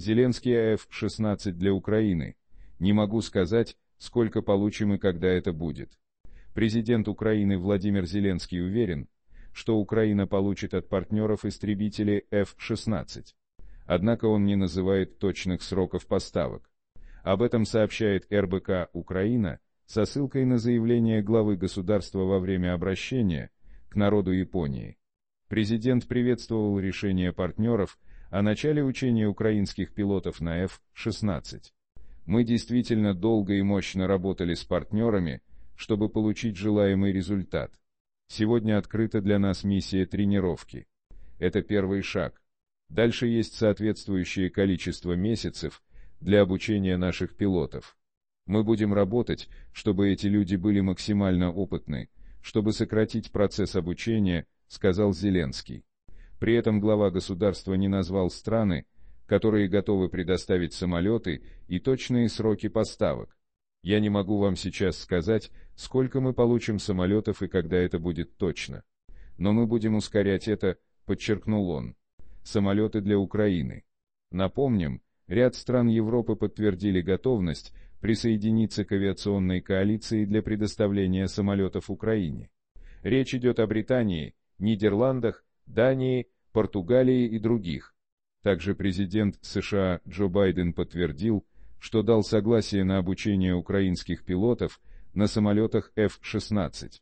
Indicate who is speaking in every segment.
Speaker 1: Зеленский АФ-16 для Украины. Не могу сказать, сколько получим и когда это будет. Президент Украины Владимир Зеленский уверен, что Украина получит от партнеров истребители F-16. Однако он не называет точных сроков поставок. Об этом сообщает РБК «Украина» со ссылкой на заявление главы государства во время обращения к народу Японии. Президент приветствовал решение партнеров о начале учения украинских пилотов на F-16. Мы действительно долго и мощно работали с партнерами, чтобы получить желаемый результат. Сегодня открыта для нас миссия тренировки. Это первый шаг. Дальше есть соответствующее количество месяцев для обучения наших пилотов. Мы будем работать, чтобы эти люди были максимально опытны, чтобы сократить процесс обучения, сказал Зеленский. При этом глава государства не назвал страны, которые готовы предоставить самолеты и точные сроки поставок. Я не могу вам сейчас сказать, сколько мы получим самолетов и когда это будет точно. Но мы будем ускорять это, подчеркнул он. Самолеты для Украины. Напомним, ряд стран Европы подтвердили готовность присоединиться к авиационной коалиции для предоставления самолетов Украине. Речь идет о Британии, Нидерландах, Дании, Португалии и других. Также президент США Джо Байден подтвердил, что дал согласие на обучение украинских пилотов на самолетах F-16.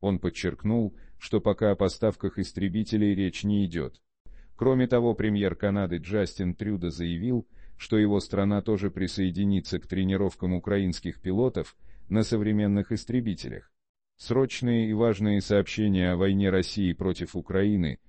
Speaker 1: Он подчеркнул, что пока о поставках истребителей речь не идет. Кроме того, премьер Канады Джастин Трюдо заявил, что его страна тоже присоединится к тренировкам украинских пилотов на современных истребителях. Срочные и важные сообщения о войне России против Украины –